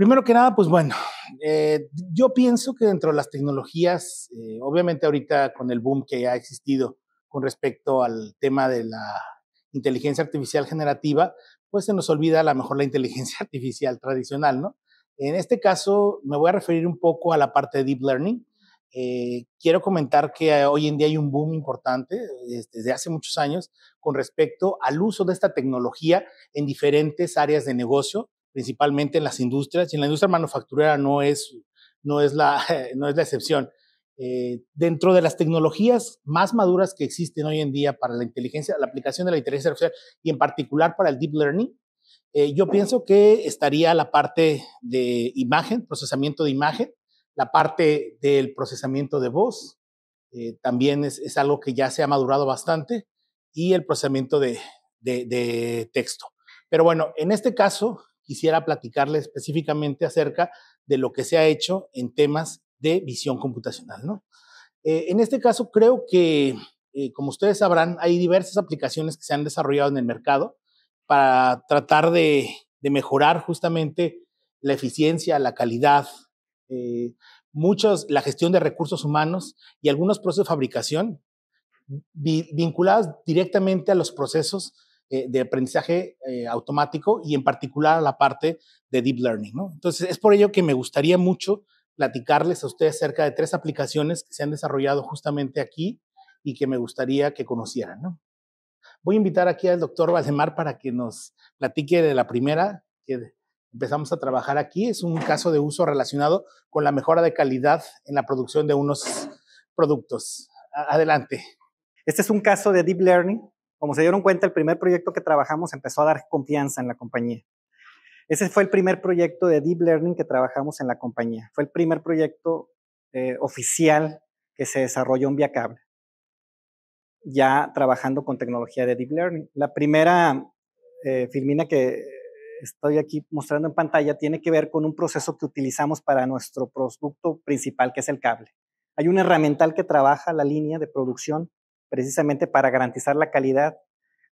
Primero que nada, pues bueno, eh, yo pienso que dentro de las tecnologías, eh, obviamente ahorita con el boom que ha existido con respecto al tema de la inteligencia artificial generativa, pues se nos olvida a lo mejor la inteligencia artificial tradicional, ¿no? En este caso me voy a referir un poco a la parte de Deep Learning. Eh, quiero comentar que hoy en día hay un boom importante desde hace muchos años con respecto al uso de esta tecnología en diferentes áreas de negocio, principalmente en las industrias, y en la industria manufacturera no es, no es, la, no es la excepción. Eh, dentro de las tecnologías más maduras que existen hoy en día para la inteligencia, la aplicación de la inteligencia artificial y en particular para el deep learning, eh, yo pienso que estaría la parte de imagen, procesamiento de imagen, la parte del procesamiento de voz, eh, también es, algo que ya se ha madurado bastante, y el procesamiento de texto. Pero bueno, en este caso, quisiera platicarle específicamente acerca de lo que se ha hecho en temas de visión computacional. Eh, en este caso, creo que, eh, como ustedes sabrán, hay diversas aplicaciones que se han desarrollado en el mercado para tratar de, mejorar justamente la eficiencia, la calidad, eh, muchos, la gestión de recursos humanos y algunos procesos de fabricación vinculados directamente a los procesos eh, de aprendizaje eh, automático y en particular a la parte de deep learning. Entonces, es por ello que me gustaría mucho platicarles a ustedes acerca de tres aplicaciones que se han desarrollado justamente aquí y que me gustaría que conocieran. ¿no? Voy a invitar aquí al doctor Valdemar para que nos platique de la primera que empezamos a trabajar aquí. Es un caso de uso relacionado con la mejora de calidad en la producción de unos productos. Adelante. Este es un caso de Deep Learning como se dieron cuenta, el primer proyecto que trabajamos empezó a dar confianza en la compañía. Ese fue el primer proyecto de Deep Learning que trabajamos en la compañía. Fue el primer proyecto eh, oficial que se desarrolló en vía cable, ya trabajando con tecnología de Deep Learning. La primera eh, filmina que estoy aquí mostrando en pantalla tiene que ver con un proceso que utilizamos para nuestro producto principal, que es el cable. Hay una herramienta que trabaja la línea de producción precisamente para garantizar la calidad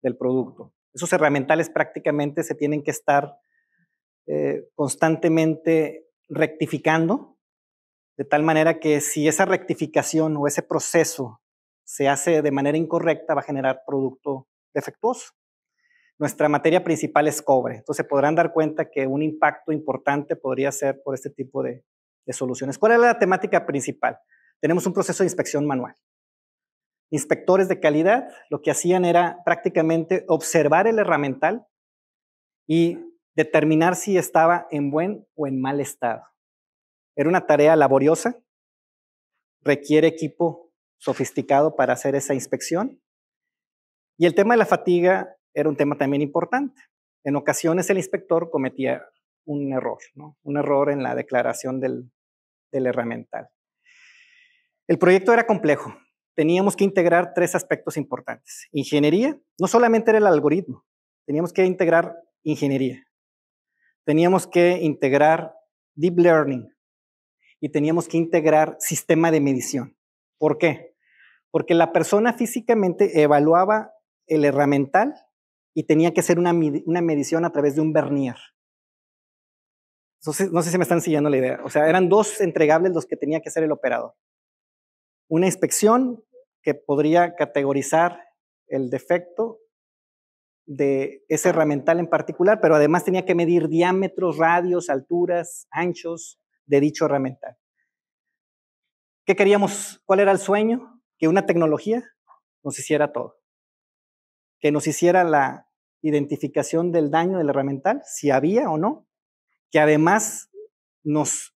del producto. Esos herramientales prácticamente se tienen que estar eh, constantemente rectificando, de tal manera que si esa rectificación o ese proceso se hace de manera incorrecta, va a generar producto defectuoso. Nuestra materia principal es cobre, entonces podrán dar cuenta que un impacto importante podría ser por este tipo de soluciones. ¿Cuál es la temática principal? Tenemos un proceso de inspección manual inspectores de calidad lo que hacían era prácticamente observar el herramental y determinar si estaba en buen o en mal estado. Era una tarea laboriosa, requiere equipo sofisticado para hacer esa inspección. Y el tema de la fatiga era un tema también importante. En ocasiones el inspector cometía un error, un error en la declaración del herramental. El proyecto era complejo, teníamos que integrar tres aspectos importantes. Ingeniería, no solamente era el algoritmo, teníamos que integrar ingeniería, teníamos que integrar deep learning y teníamos que integrar sistema de medición. ¿Por qué? Porque la persona físicamente evaluaba el herramental y tenía que hacer una, medición a través de un vernier. no sé si me están siguiendo la idea. O sea, eran dos entregables los que tenía que hacer el operador una inspección que podría categorizar el defecto de ese herramental en particular, pero además tenía que medir diámetros, radios, alturas, anchos de dicho herramental. ¿Qué queríamos? ¿Cuál era el sueño? Que una tecnología nos hiciera todo. Que nos hiciera la identificación del daño del herramental, si había o no. Que además nos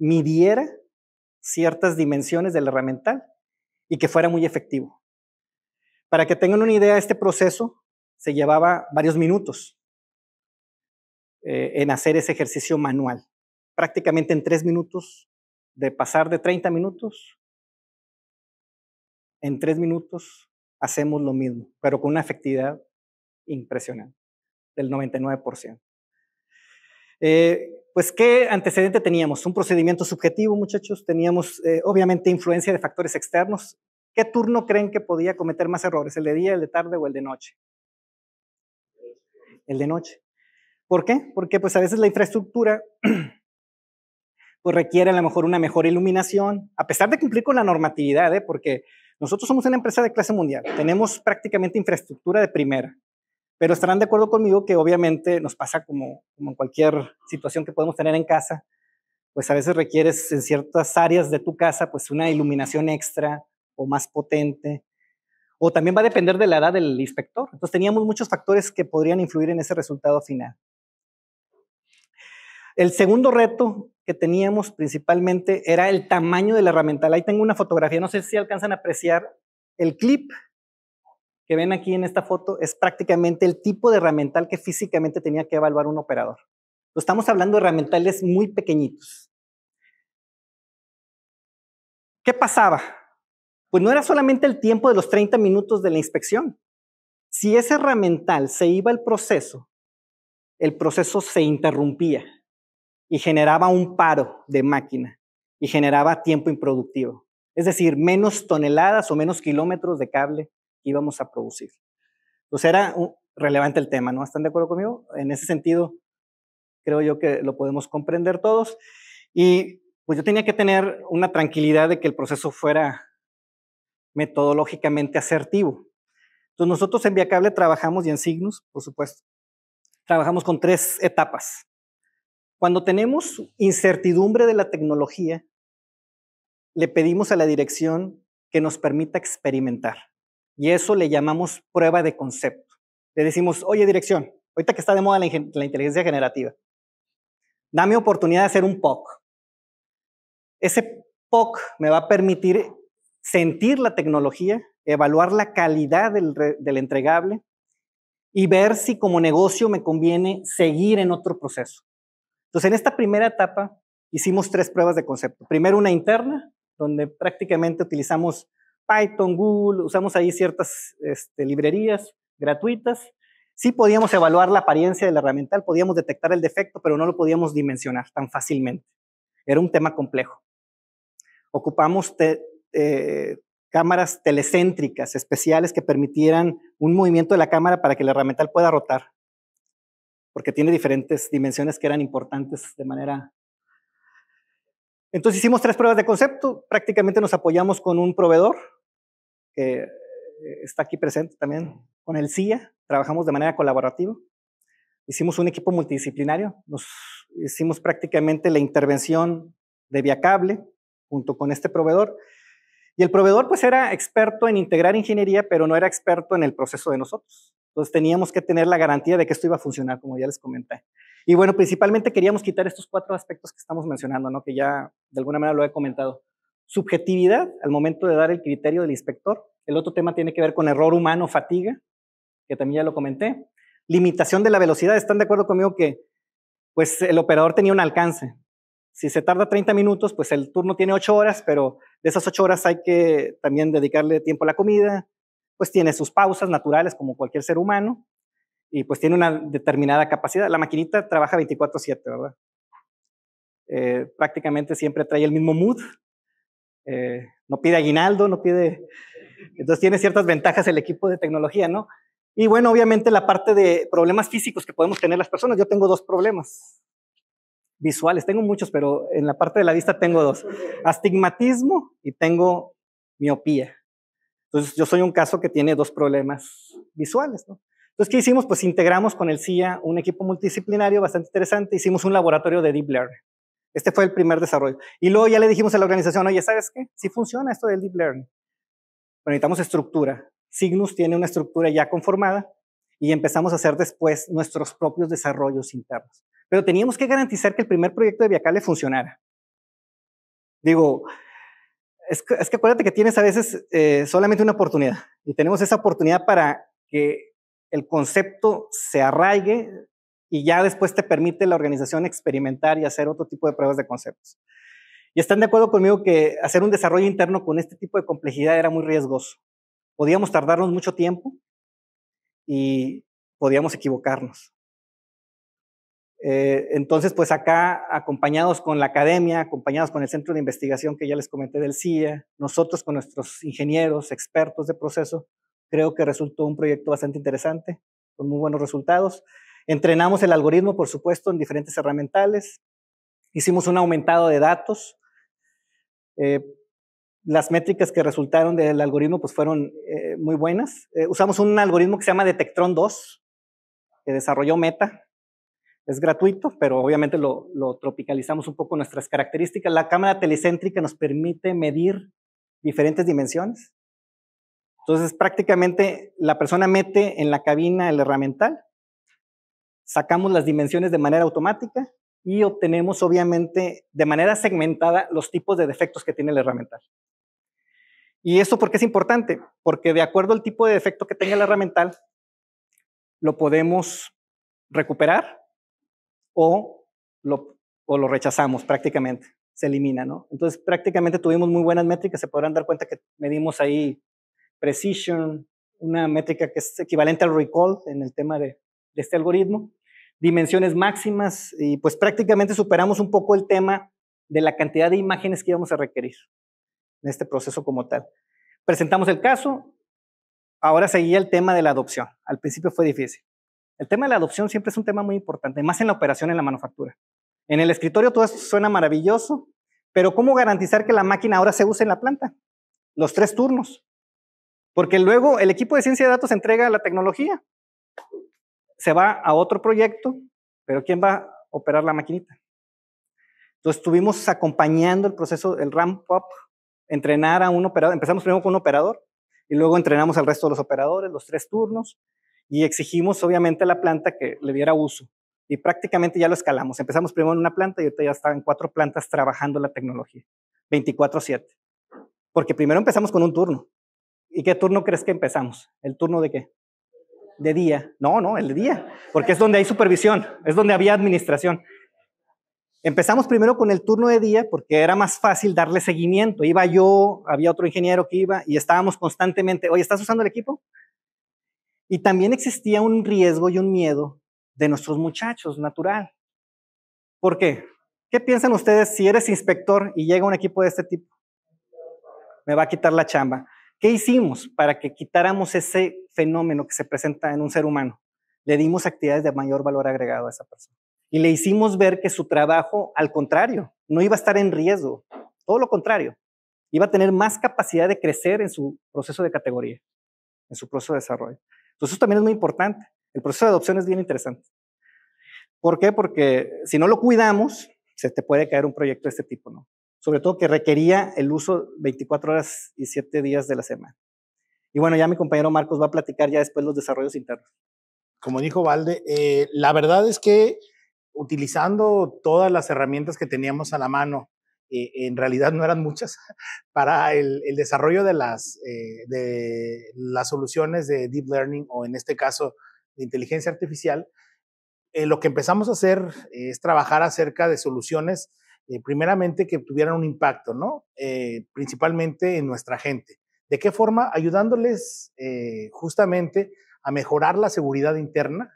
midiera ciertas dimensiones de la herramienta y que fuera muy efectivo. Para que tengan una idea, este proceso se llevaba varios minutos eh, en hacer ese ejercicio manual. Prácticamente en tres minutos, de pasar de 30 minutos, en tres minutos hacemos lo mismo, pero con una efectividad impresionante, del 99%. Eh, pues, ¿qué antecedente teníamos? Un procedimiento subjetivo, muchachos. Teníamos, eh, obviamente, influencia de factores externos. ¿Qué turno creen que podía cometer más errores? ¿El de día, el de tarde o el de noche? El de noche. ¿Por qué? Porque pues a veces la infraestructura pues requiere a lo mejor una mejor iluminación, a pesar de cumplir con la normatividad, ¿eh? porque nosotros somos una empresa de clase mundial, tenemos prácticamente infraestructura de primera. Pero estarán de acuerdo conmigo que obviamente nos pasa como, en cualquier situación que podemos tener en casa, pues a veces requieres en ciertas áreas de tu casa pues una iluminación extra o más potente. O también va a depender de la edad del inspector. Entonces teníamos muchos factores que podrían influir en ese resultado final. El segundo reto que teníamos principalmente era el tamaño de la herramienta. Ahí tengo una fotografía, no sé si alcanzan a apreciar el clip que ven aquí en esta foto es prácticamente el tipo de herramental que físicamente tenía que evaluar un operador. estamos hablando de herramientales muy pequeñitos. ¿Qué pasaba? Pues no era solamente el tiempo de los 30 minutos de la inspección. Si ese herramental se iba al proceso, el proceso se interrumpía y generaba un paro de máquina y generaba tiempo improductivo. Es decir, menos toneladas o menos kilómetros de cable íbamos a producir. Entonces pues, era relevante el tema, ¿no? ¿Están de acuerdo conmigo? En ese sentido, creo yo que lo podemos comprender todos. Y pues yo tenía que tener una tranquilidad de que el proceso fuera metodológicamente asertivo. Entonces nosotros en Viacable trabajamos y en Signus, por supuesto, trabajamos con tres etapas. Cuando tenemos incertidumbre de la tecnología, le pedimos a la dirección que nos permita experimentar. Y eso le llamamos prueba de concepto. Le decimos, oye, dirección, ahorita que está de moda la, inteligencia generativa, dame oportunidad de hacer un POC. Ese POC me va a permitir sentir la tecnología, evaluar la calidad del, del entregable y ver si como negocio me conviene seguir en otro proceso. Entonces, en esta primera etapa hicimos tres pruebas de concepto. Primero una interna, donde prácticamente utilizamos Python, Google, usamos ahí ciertas este, librerías gratuitas. Sí podíamos evaluar la apariencia de la herramienta, podíamos detectar el defecto, pero no lo podíamos dimensionar tan fácilmente. Era un tema complejo. Ocupamos eh, cámaras telecéntricas especiales que permitieran un movimiento de la cámara para que la herramienta pueda rotar, porque tiene diferentes dimensiones que eran importantes de manera entonces hicimos tres pruebas de concepto, prácticamente nos apoyamos con un proveedor que eh, está aquí presente también, con el CIA, trabajamos de manera colaborativa. Hicimos un equipo multidisciplinario, nos hicimos prácticamente la intervención de via cable junto con este proveedor. Y el proveedor pues era experto en integrar ingeniería, pero no era experto en el proceso de nosotros. Entonces teníamos que tener la garantía de que esto iba a funcionar, como ya les comenté. Y bueno, principalmente queríamos quitar estos cuatro aspectos que estamos mencionando, que ya de alguna manera lo he comentado subjetividad al momento de dar el criterio del inspector. El otro tema tiene que ver con error humano, fatiga, que también ya lo comenté. Limitación de la velocidad. ¿Están de acuerdo conmigo que pues el operador tenía un alcance? Si se tarda 30 minutos, pues el turno tiene 8 horas, pero de esas 8 horas hay que también dedicarle tiempo a la comida, pues tiene sus pausas naturales como cualquier ser humano y pues tiene una determinada capacidad. La maquinita trabaja 24/7, ¿verdad? Eh, prácticamente siempre trae el mismo mood, eh, no pide aguinaldo, no pide... Entonces tiene ciertas ventajas el equipo de tecnología, ¿no? Y bueno, obviamente la parte de problemas físicos que podemos tener las personas. Yo tengo dos problemas visuales, tengo muchos, pero en la parte de la vista tengo dos. Astigmatismo y tengo miopía. Entonces yo soy un caso que tiene dos problemas visuales, ¿no? Entonces, ¿qué hicimos? Pues integramos con el CIA un equipo multidisciplinario bastante interesante. Hicimos un laboratorio de Deep Learning. Este fue el primer desarrollo. Y luego ya le dijimos a la organización, oye, ¿sabes qué? Si funciona esto del deep learning. Pero necesitamos estructura. Signus tiene una estructura ya conformada y empezamos a hacer después nuestros propios desarrollos internos. Pero teníamos que garantizar que el primer proyecto de Viacale funcionara. Digo, es que, acuérdate que tienes a veces eh, solamente una oportunidad y tenemos esa oportunidad para que el concepto se arraigue, y ya después te permite la organización experimentar y hacer otro tipo de pruebas de conceptos. Y están de acuerdo conmigo que hacer un desarrollo interno con este tipo de complejidad era muy riesgoso. Podíamos tardarnos mucho tiempo y podíamos equivocarnos. Eh, entonces, pues acá, acompañados con la academia, acompañados con el centro de investigación que ya les comenté del CIE nosotros con nuestros ingenieros, expertos de proceso, creo que resultó un proyecto bastante interesante, con muy buenos resultados. Entrenamos el algoritmo, por supuesto, en diferentes herramientales. Hicimos un aumentado de datos. Eh, las métricas que resultaron del algoritmo pues, fueron eh, muy buenas. Eh, usamos un algoritmo que se llama Detectron 2, que desarrolló Meta. Es gratuito, pero obviamente lo, lo tropicalizamos un poco nuestras características. La cámara telecéntrica nos permite medir diferentes dimensiones. Entonces, prácticamente la persona mete en la cabina el herramiental sacamos las dimensiones de manera automática y obtenemos, obviamente, de manera segmentada los tipos de defectos que tiene la herramienta. ¿Y esto por qué es importante? Porque de acuerdo al tipo de defecto que tenga la herramienta, lo podemos recuperar o lo, o lo rechazamos prácticamente, se elimina, ¿no? Entonces prácticamente tuvimos muy buenas métricas, se podrán dar cuenta que medimos ahí precision, una métrica que es equivalente al recall en el tema de este algoritmo, dimensiones máximas y pues prácticamente superamos un poco el tema de la cantidad de imágenes que íbamos a requerir en este proceso como tal. Presentamos el caso, ahora seguía el tema de la adopción. Al principio fue difícil. El tema de la adopción siempre es un tema muy importante, más en la operación, en la manufactura. En el escritorio todo suena maravilloso, pero ¿cómo garantizar que la máquina ahora se use en la planta? Los tres turnos. Porque luego el equipo de ciencia de datos entrega la tecnología, se va a otro proyecto, pero ¿quién va a operar la maquinita? Entonces estuvimos acompañando el proceso, del ramp-up, entrenar a un operador, empezamos primero con un operador y luego entrenamos al resto de los operadores, los tres turnos, y exigimos obviamente a la planta que le diera uso. Y prácticamente ya lo escalamos. Empezamos primero en una planta y ahorita ya estaban cuatro plantas trabajando la tecnología, 24/7. Porque primero empezamos con un turno. ¿Y qué turno crees que empezamos? ¿El turno de qué? de día. No, no, el de día, porque es donde hay supervisión, es donde había administración. Empezamos primero con el turno de día porque era más fácil darle seguimiento. Iba yo, había otro ingeniero que iba y estábamos constantemente, oye, ¿estás usando el equipo? Y también existía un riesgo y un miedo de nuestros muchachos, natural. ¿Por qué? ¿Qué piensan ustedes si eres inspector y llega un equipo de este tipo? Me va a quitar la chamba. ¿Qué hicimos para que quitáramos ese fenómeno que se presenta en un ser humano? Le dimos actividades de mayor valor agregado a esa persona. Y le hicimos ver que su trabajo, al contrario, no iba a estar en riesgo. Todo lo contrario. Iba a tener más capacidad de crecer en su proceso de categoría, en su proceso de desarrollo. Entonces, eso también es muy importante. El proceso de adopción es bien interesante. ¿Por qué? Porque si no lo cuidamos, se te puede caer un proyecto de este tipo, ¿no? sobre todo que requería el uso 24 horas y 7 días de la semana. Y bueno, ya mi compañero Marcos va a platicar ya después los desarrollos internos. Como dijo Valde, eh, la verdad es que utilizando todas las herramientas que teníamos a la mano, eh, en realidad no eran muchas, para el, desarrollo de las, eh, de las soluciones de Deep Learning o en este caso de inteligencia artificial, lo que empezamos a hacer es trabajar acerca de soluciones eh, primeramente que tuvieran un impacto, ¿no? Eh, principalmente en nuestra gente. ¿De qué forma? Ayudándoles eh, justamente a mejorar la seguridad interna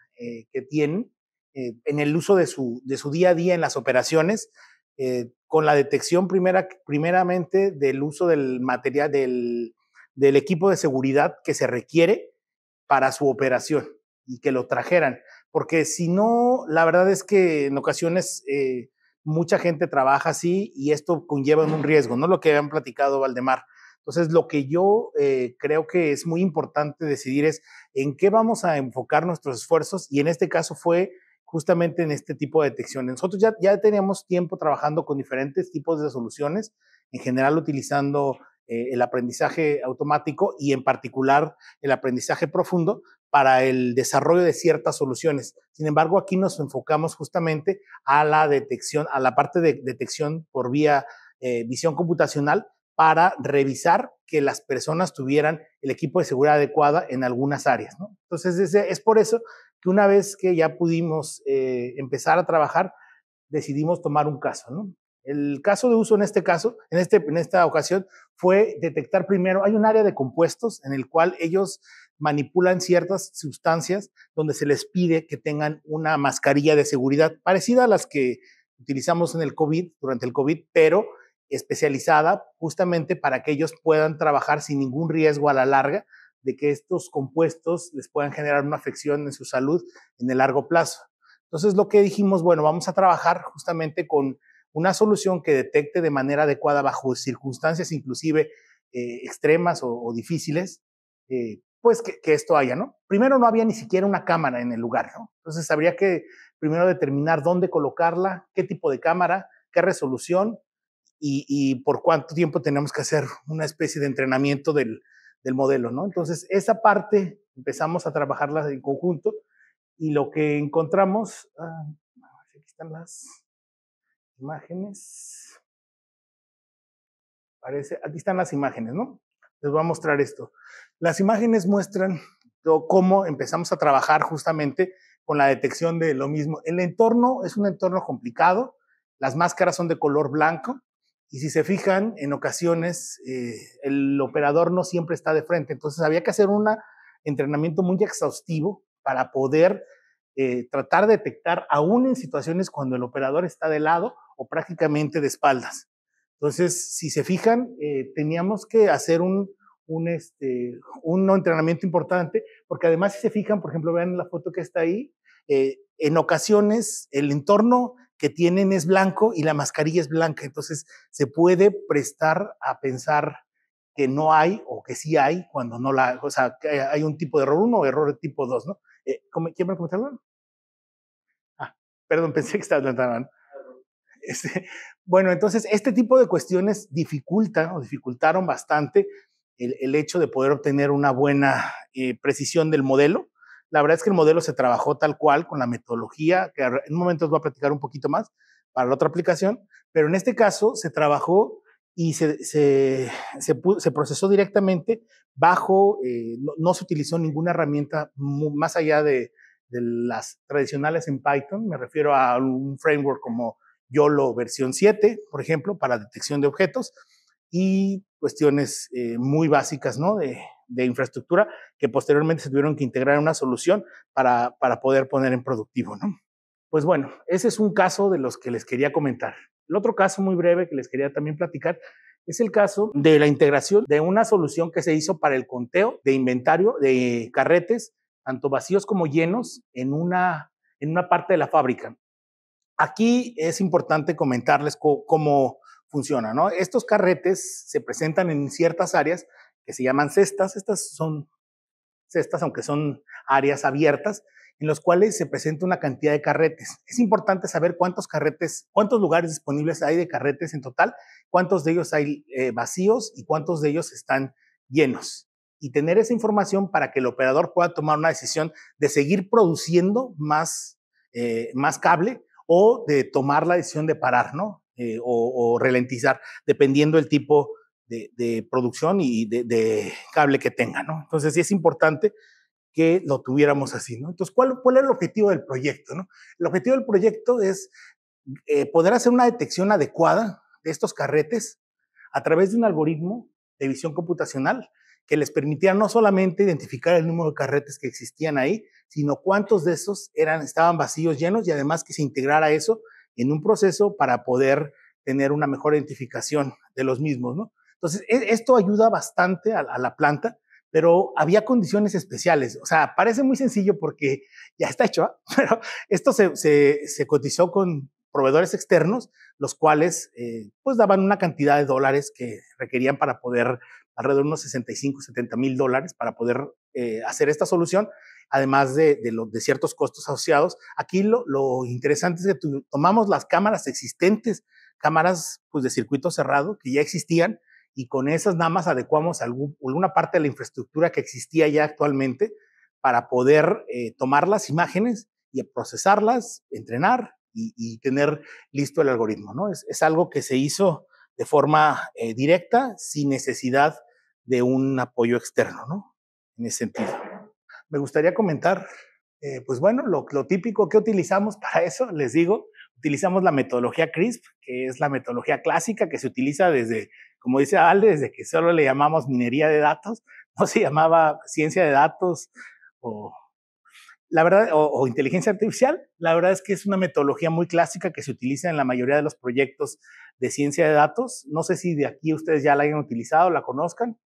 que tienen en el uso de su, día a día en las operaciones, con la detección primera, primeramente del uso del material, del, equipo de seguridad que se requiere para su operación y que lo trajeran. Porque si no, la verdad es que en ocasiones mucha gente trabaja así y esto conlleva un riesgo, ¿no? Lo que habían platicado Valdemar. Entonces, lo que yo eh, creo que es muy importante decidir es en qué vamos a enfocar nuestros esfuerzos y en este caso fue justamente en este tipo de detección. Nosotros ya, ya teníamos tiempo trabajando con diferentes tipos de soluciones, en general utilizando eh, el aprendizaje automático y en particular el aprendizaje profundo, para el desarrollo de ciertas soluciones. Sin embargo, aquí nos enfocamos justamente a la detección, a la parte de detección por vía eh, visión computacional para revisar que las personas tuvieran el equipo de seguridad adecuada en algunas áreas. Entonces, es, por eso que una vez que ya pudimos eh, empezar a trabajar, decidimos tomar un caso. ¿no? El caso de uso en este caso, en, este, en esta ocasión, fue detectar primero, hay un área de compuestos en el cual ellos manipulan ciertas sustancias donde se les pide que tengan una mascarilla de seguridad parecida a las que utilizamos en el COVID, durante el COVID, pero especializada justamente para que ellos puedan trabajar sin ningún riesgo a la larga de que estos compuestos les puedan generar una afección en su salud en el largo plazo. Entonces lo que dijimos, bueno, vamos a trabajar justamente con una solución que detecte de manera adecuada bajo circunstancias inclusive eh, extremas o, difíciles, eh, pues que, esto haya, ¿no? Primero no había ni siquiera una cámara en el lugar, ¿no? Entonces habría que primero determinar dónde colocarla, qué tipo de cámara, qué resolución y, por cuánto tiempo tenemos que hacer una especie de entrenamiento del, modelo, ¿no? Entonces esa parte empezamos a trabajarla en conjunto y lo que encontramos, ah, aquí están las, imágenes. Parece, aquí están las imágenes, ¿no? Les voy a mostrar esto. Las imágenes muestran cómo empezamos a trabajar justamente con la detección de lo mismo. El entorno es un entorno complicado, las máscaras son de color blanco y si se fijan, en ocasiones eh, el operador no siempre está de frente, entonces había que hacer un entrenamiento muy exhaustivo para poder eh, tratar de detectar, aún en situaciones cuando el operador está de lado o prácticamente de espaldas. Entonces, si se fijan, eh, teníamos que hacer un, un, este, un entrenamiento importante, porque además si se fijan, por ejemplo, vean la foto que está ahí, eh, en ocasiones el entorno que tienen es blanco y la mascarilla es blanca, entonces se puede prestar a pensar que no hay o que sí hay cuando no la, o sea, hay un tipo de error uno o error tipo dos, ¿no? Eh, ¿Quién va a Ah, perdón, pensé que estaba mano. Este, bueno, entonces este tipo de cuestiones dificultan o dificultaron bastante el, hecho de poder obtener una buena eh, precisión del modelo. La verdad es que el modelo se trabajó tal cual con la metodología, que en un momento os voy a platicar un poquito más para la otra aplicación, pero en este caso se trabajó y se, procesó directamente bajo, eh, no, se utilizó ninguna herramienta más allá de las tradicionales en Python, me refiero a un framework como YOLO versión 7, por ejemplo, para detección de objetos y cuestiones eh, muy básicas ¿no? de, de, infraestructura que posteriormente se tuvieron que integrar en una solución para, para poder poner en productivo. ¿no? Pues bueno, ese es un caso de los que les quería comentar. El otro caso muy breve que les quería también platicar es el caso de la integración de una solución que se hizo para el conteo de inventario de carretes, tanto vacíos como llenos, en una, en una parte de la fábrica. Aquí es importante comentarles cómo funciona, Estos carretes se presentan en ciertas áreas que se llaman cestas. Estas son cestas, aunque son áreas abiertas, en los cuales se presenta una cantidad de carretes. Es importante saber cuántos carretes, cuántos lugares disponibles hay de carretes en total, cuántos de ellos hay eh, vacíos y cuántos de ellos están llenos. Y tener esa información para que el operador pueda tomar una decisión de seguir produciendo más eh, cable o de tomar la decisión de parar, ¿no? Eh, o, ralentizar, dependiendo del tipo de, producción y de, cable que tenga, ¿no? Entonces sí es importante que lo tuviéramos así, ¿no? Entonces, ¿cuál, es el objetivo del proyecto, ¿no? El objetivo del proyecto es eh, poder hacer una detección adecuada de estos carretes a través de un algoritmo de visión computacional que les permitía no solamente identificar el número de carretes que existían ahí, sino cuántos de esos eran, estaban vacíos, llenos y además que se integrara eso en un proceso para poder tener una mejor identificación de los mismos. ¿no? Entonces, e, esto ayuda bastante a, la planta, pero había condiciones especiales. O sea, parece muy sencillo porque ya está hecho, ¿ah? pero esto se, cotizó con proveedores externos, los cuales eh, pues daban una cantidad de dólares que requerían para poder alrededor de unos 65, 70 mil dólares para poder eh, hacer esta solución, además de, de, ciertos costos asociados. Aquí lo, lo interesante es que tomamos las cámaras existentes, cámaras pues, de circuito cerrado que ya existían, y con esas nada más adecuamos alguna parte de la infraestructura que existía ya actualmente para poder eh, tomar las imágenes y procesarlas, entrenar y, tener listo el algoritmo. ¿no? Es, es, algo que se hizo de forma eh, directa, sin necesidad de un apoyo externo, ¿no? En ese sentido. Me gustaría comentar, eh, pues bueno, lo, típico que utilizamos para eso, les digo, utilizamos la metodología CRISP, que es la metodología clásica que se utiliza desde, como dice Alde, desde que solo le llamamos minería de datos, no se llamaba ciencia de datos o la verdad o, o, inteligencia artificial. La verdad es que es una metodología muy clásica que se utiliza en la mayoría de los proyectos de ciencia de datos. No sé si de aquí ustedes ya la hayan utilizado, la conozcan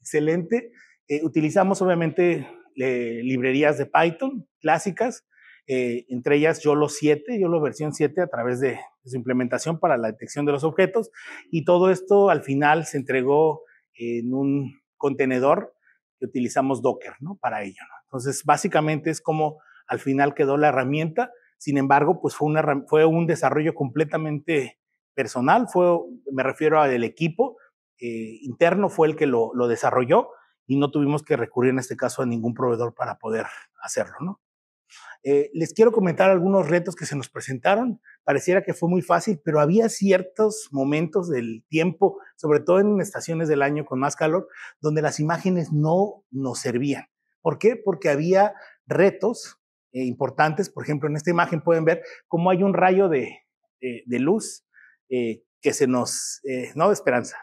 excelente. Eh, utilizamos obviamente eh, librerías de Python clásicas, eh, entre ellas YOLO 7, YOLO versión 7 a través de su implementación para la detección de los objetos. Y todo esto al final se entregó en un contenedor que utilizamos Docker ¿no? para ello. Entonces, básicamente es como al final quedó la herramienta. Sin embargo, pues fue, fue un desarrollo completamente personal, fue, me refiero al equipo, eh, interno fue el que lo, desarrolló y no tuvimos que recurrir en este caso a ningún proveedor para poder hacerlo, ¿no? Eh, les quiero comentar algunos retos que se nos presentaron. Pareciera que fue muy fácil, pero había ciertos momentos del tiempo, sobre todo en estaciones del año con más calor, donde las imágenes no nos servían. ¿Por qué? Porque había retos eh, importantes. Por ejemplo, en esta imagen pueden ver cómo hay un rayo de, luz eh, que se nos, eh, no de esperanza,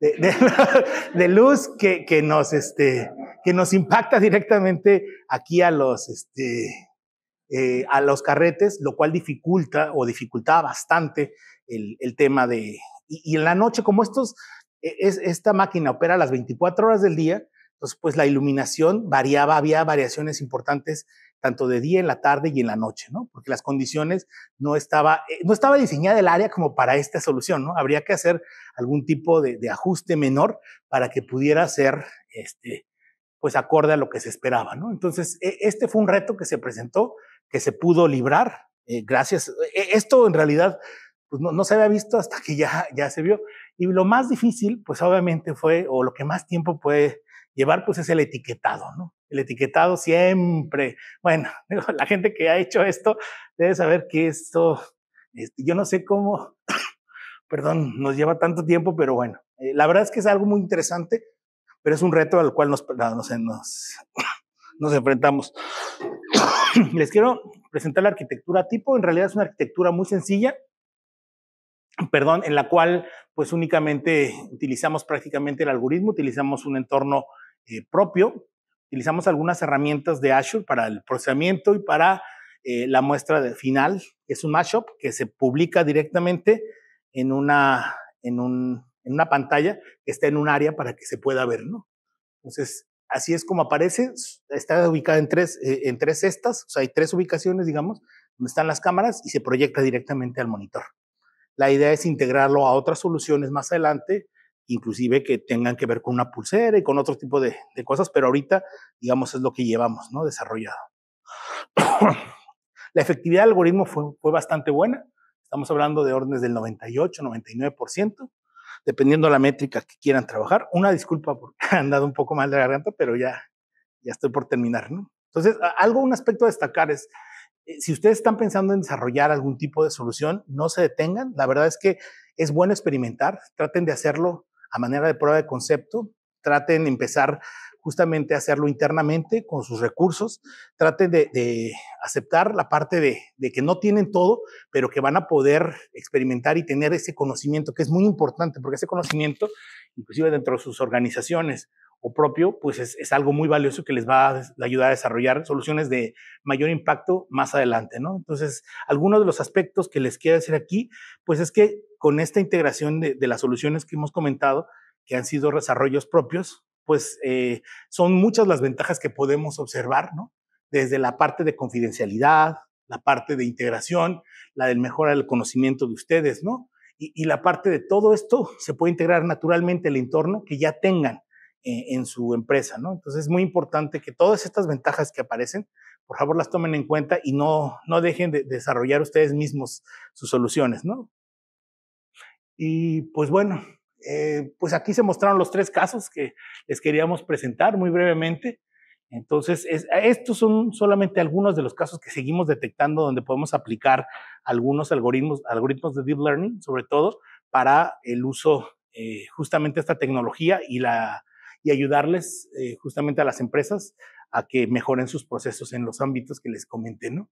de, luz que, nos, este, que nos impacta directamente aquí a los, este, eh, a los carretes, lo cual dificulta o dificultaba bastante el, tema de... Y, en la noche, como estos, e, es, esta máquina opera las 24 horas del día, entonces pues la iluminación variaba, había variaciones importantes tanto de día, en la tarde y en la noche, ¿no? Porque las condiciones no estaba, eh, no estaba diseñada el área como para esta solución, ¿no? Habría que hacer algún tipo de, ajuste menor para que pudiera ser, este, pues acorde a lo que se esperaba, ¿no? Entonces, e, este fue un reto que se presentó, que se pudo librar, eh, gracias. Eh, esto en realidad pues no, no, se había visto hasta que ya, ya se vio. Y lo más difícil, pues obviamente fue, o lo que más tiempo puede llevar, pues es el etiquetado, ¿no? el etiquetado siempre. Bueno, la gente que ha hecho esto debe saber que esto, este, yo no sé cómo, perdón, nos lleva tanto tiempo, pero bueno, eh, la verdad es que es algo muy interesante, pero es un reto al cual nos, nos, nos, enfrentamos. Les quiero presentar la arquitectura tipo, en realidad es una arquitectura muy sencilla, perdón, en la cual pues únicamente utilizamos prácticamente el algoritmo, utilizamos un entorno eh, propio, utilizamos algunas herramientas de Azure para el procesamiento y para eh, la muestra de final. Es un mashup que se publica directamente en una, en, un, en una pantalla que está en un área para que se pueda ver, ¿no? Entonces, así es como aparece. Está ubicada en tres, eh, en tres cestas, o sea, hay tres ubicaciones, digamos, donde están las cámaras y se proyecta directamente al monitor. La idea es integrarlo a otras soluciones más adelante inclusive que tengan que ver con una pulsera y con otro tipo de, cosas, pero ahorita, digamos, es lo que llevamos, ¿no? Desarrollado. la efectividad del algoritmo fue, fue bastante buena, estamos hablando de órdenes del 98, 99%, dependiendo de la métrica que quieran trabajar. Una disculpa porque han dado un poco mal de garganta, pero ya, ya estoy por terminar, ¿no? Entonces, algo, un aspecto a destacar es, eh, si ustedes están pensando en desarrollar algún tipo de solución, no se detengan. La verdad es que es bueno experimentar. Traten de hacerlo a manera de prueba de concepto, traten de empezar justamente a hacerlo internamente con sus recursos, traten de, aceptar la parte de, que no tienen todo, pero que van a poder experimentar y tener ese conocimiento, que es muy importante, porque ese conocimiento, inclusive dentro de sus organizaciones, propio, pues es, algo muy valioso que les va a ayudar a desarrollar soluciones de mayor impacto más adelante, ¿no? Entonces, algunos de los aspectos que les quiero decir aquí, pues es que con esta integración de, las soluciones que hemos comentado, que han sido desarrollos propios, pues eh, son muchas las ventajas que podemos observar, ¿no? Desde la parte de confidencialidad, la parte de integración, la del mejora del conocimiento de ustedes, ¿no? Y, y la parte de todo esto se puede integrar naturalmente el entorno que ya tengan eh, en su empresa, ¿no? Entonces es muy importante que todas estas ventajas que aparecen, por favor las tomen en cuenta y no, no dejen de desarrollar ustedes mismos sus soluciones, ¿no? Y pues bueno, eh, pues aquí se mostraron los tres casos que les queríamos presentar muy brevemente. Entonces, estos son solamente algunos de los casos que seguimos detectando donde podemos aplicar algunos algoritmos, algoritmos de deep learning, sobre todo para el uso eh, justamente de esta tecnología y la, y ayudarles eh, justamente a las empresas a que mejoren sus procesos en los ámbitos que les comenté, ¿no?